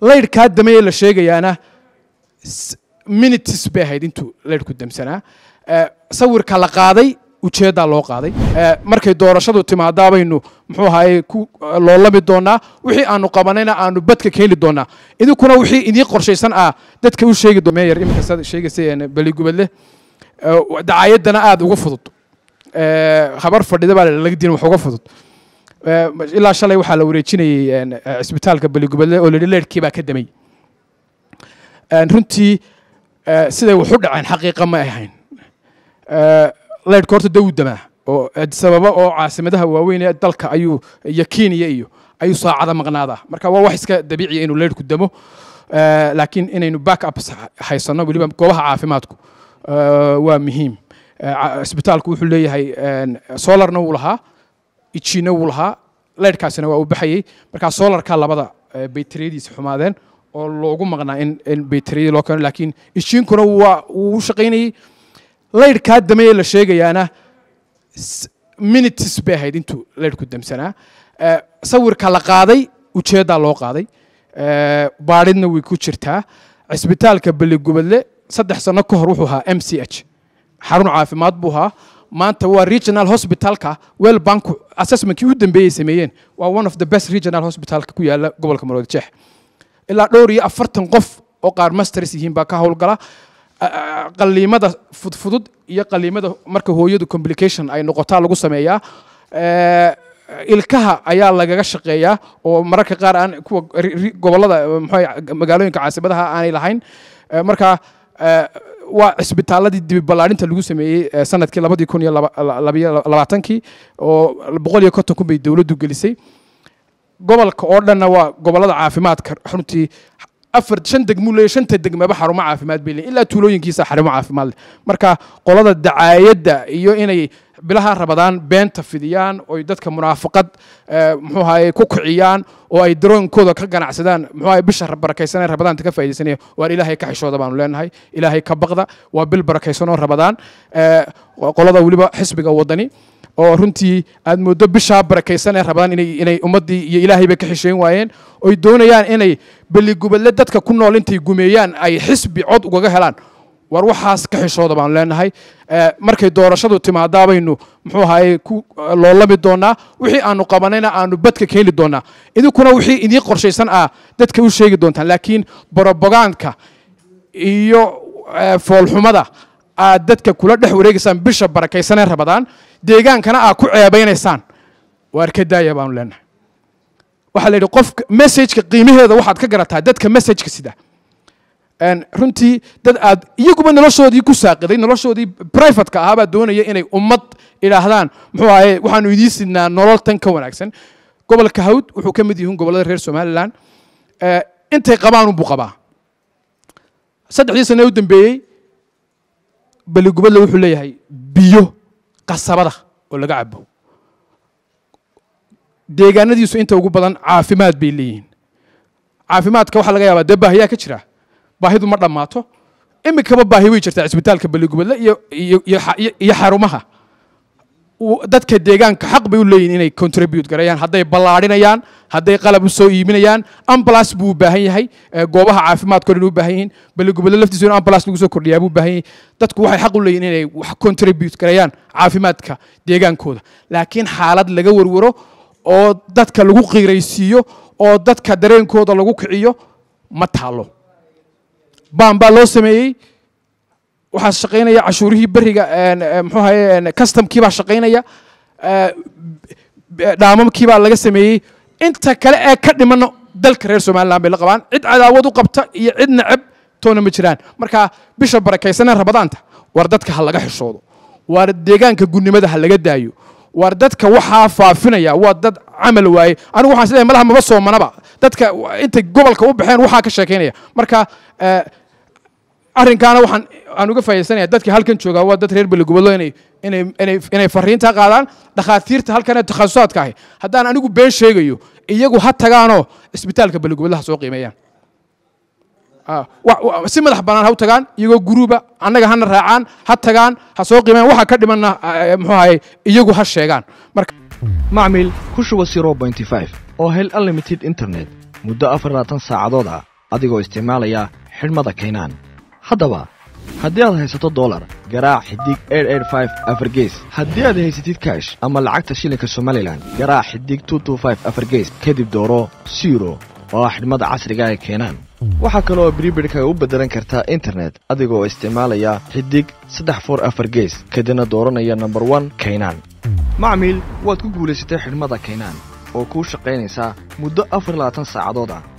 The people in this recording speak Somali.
laydhkaa dame ee la sheegayaana minutes bay ahayd intuu laydhku damsanaa sawirka la qaaday ujeeddaa loo qaaday markay doorashadu timaadaa muxuu ahaaye loo lami doonaa wixii aanu qabanayna aanu badka ka doonaa idinkuna wixii idiin qorshaysan ah dadka u sheegi do meeyar imikasaad sheegaysay baligubadle dacaayadana aada uga fudud habar fadhida baa laga diin wax uga fudud Eh, ilaa shalay waxaa la wareejinayey eh, cisbitaalka beligubadle oo lahi leerhkii baa ka damay runtii eh, siday wax u dhaceen xaqiiqa ma ahayn leerhka horta dawuu damaa oo sababa oo caasimadaha waaweyn ee dalka ayuu iyo kenya iyo ayuu saacada maqnaadaa marka waa wax iska dabiiciya inuu leerhku damo laakiin inaynu back ups haysanno weliba goobaha caafimaadku waa muhiim cisbitaalku wuxuu leeyahay solarna wuu lahaa ijiina wuu lahaa leyrhkaasina waa uu baxayey markaa solarkaa labada baytariyadiisa xumaadeen oo loogu maqnaa in baytariyadii loo keeno laakiin ijiinkuna waa wuu shaqaynayey leyrhkaa dameyee la sheegayaana minutes bay ahayd intuu leyrhku damsanaa sawirka la qaaday ujeeddaa loo qaaday baadhidna way ku jirtaa cisbitaalka beligubadle saddex sanno ka hor wuxuu ahaa m c h xarun caafimaad buu ahaa maanta waa regional hospitalka wel banku assessmentkii u dambeeyey sameeyeen waa one of the best regional hospitalka ku yaala gobolka maroodijeex ilaa dhowr iyo afartan qof oo qaar masters yihiin baa ka howlgala qaliimada fudfudud iyo qaliimada marka hooyadu complication ay noqotaa lagu sameeyaa e, ilkaha ayaa lagaga shaqeeyaa oo mararka qaar aan kuwa gobolada magaalooyinka caasimadaha aanay lahayn e, marka e, waa cisbitaaladii dibiballaarinta lagu sameeyey eh, sanadkii labadii kun iyo labaatankii oo boqol iyo konton kun bay dowladdu gelisay gobolka oo dhanna waa gobollada caafimaadka runtii afar shan degmuu leeyahy shanta degmaba xarumo caafimaad bay leeyahy ilaa tuulooyinkiisa xarumo caafimaad leh marka qolada dacaayadda iyo inay bilaha rabadaan beenta fidiyaan oy dadka munaafaqad Eh, muxuu oo ay darooyinkooda ka ganacsadaan muxuu bisha barakaysanee rabadaanta ka faaidaysanaya waar ilaahay ka xishooda baanu leenahay ilaahay ka baqda waa bil barakaysanoo rabadaan eh, qolada weliba xisbiga wadani oo runtii aad mooddo bishaa barakaysanee rabadaan inay ummaddii iyo ilaahay ka xisheyn waayeen oy doonayaan inay beligubadle dadka ku nool intay gumeeyaan ay xisbi cod ugaga helaan waar waxaas ka xishooda baanu leenahay eh, markay doorashadu timaadabaynu muxuu ahaay eh, loo lami doonaa wixii aanu qabanayna aanu badka keeni doonaa idinkuna wixii idiin qorshaysan ah dadka u sheegi doontaan laakiin borobogaanka iyo eh, foolxumada aad dadka kula dhex wareegaysaan bisha barakaysanee rabadaan deegaankana aad ku ceebaynaysaan waa arkadaaya baanu leenahay waxaa la yidhi qofka messajka qiimaheeda waxaad ka garataa dadka messajka sida runtii dad aad iyaguba noloshoodii ku saaqiday noloshoodii brivateka ahaa doonaya inay ummad idhaahdaan muxuu ahaye waxaanu idiin sidnaa nolol tan ka wanaagsan gobolka hawd wuxuu ka mid yihiin gobollada reer somalilan eh, intay qabaan unbuu qabaa saddexdii sane u dambeeyey baligubadle wuxuu leeyahay biyo qasabada oo laga cabo deegaanadiisu inta ugu badan caafimaad bay leeyihiin caafimaadka waxaa laga yaabaa dee baahiyaa ka jira baahidu ma dhammaato iminkaba baahi way jirtaa cisbitaalka baligubadle iyo xarumaha dadka deegaanka xaq bay u leeyihin inay contribute garayaan hadday ballaadhinayaan hadday qalab u soo iibinayaan ambalas buu u baahan yahay goobaha caafimaadko dhan u baahan yihiin balli gobollo laftiisu in ambalas lagu soo kordhiyaa buu baahan yahay dadku waxay xaq u leeyihin inay wax contribute garayaan caafimaadka deegaankooda laakiin xaalad laga warwaro oo dadka lagu qiiraysiiyo oo dadka dareenkooda lagu kiciyo ma taalo baan baa loo sameeyey waxaa shaqaynaya cashuurihii beriga mxuu ahaye customkiibaa shaqaynaya e, dhaamamkiibaa laga sameeyey inta kale ee ka dhimano dalka reer somalilan bay la qabaan cid cadaawad u qabta iyo cid nacab toona ma jiraan marka bisha barakaysanee rabadaanta waar dadka ha laga xishoodo waar deegaanka gunnimada ha laga daayo waar dadka waxaa faafinaya waa dad camal waaye anigu waxaan sidaa malaha maba soomanaba dadka intay gobolka u baxeen waxaa ka sheekaynaya marka arrinkaana waxaan aan uga faaidaysanaya dadka halkan jooga waa dad reer beligobolo inay fariinta qaadaan dhakhaatiirta halkan takhasusaadka ahi haddaan anigu been sheegayo iyagu ha tagaanoo isbitaalka beligobolaha soo qiimeeyaan ah, si madax banaan ha u tagaan iyagoo guruuba annaga hana raacaan ha tagaan ha soo qiimeeyaan waxa ka dhimanna eh, muxuu ahaye iyagu ha sheegaan macmil ku shuba oo hel unlimited internet muddo afar labaatan saacadood ah adigoo isticmaalaya xidhmada kaynaan haddaba haddii aad haysato dolar garaac xidig afar gees haddii aad haysatid kaash ama lacagta shilinka somalilan garaac xidig afar gees kadib dooro siro oo ah xidhmada casriga ay ah keenaan waxaa kale oo bribirkaga u beddelan kartaa internet adigoo isticmaalaya xidig saddex for afar gees kadibna dooranaya nambar wan kaynaan macmiil waad ku guulaysatay xidhmada kaynaan oo kuu shaqaynaysaa muddo afar labaatan saacadood ah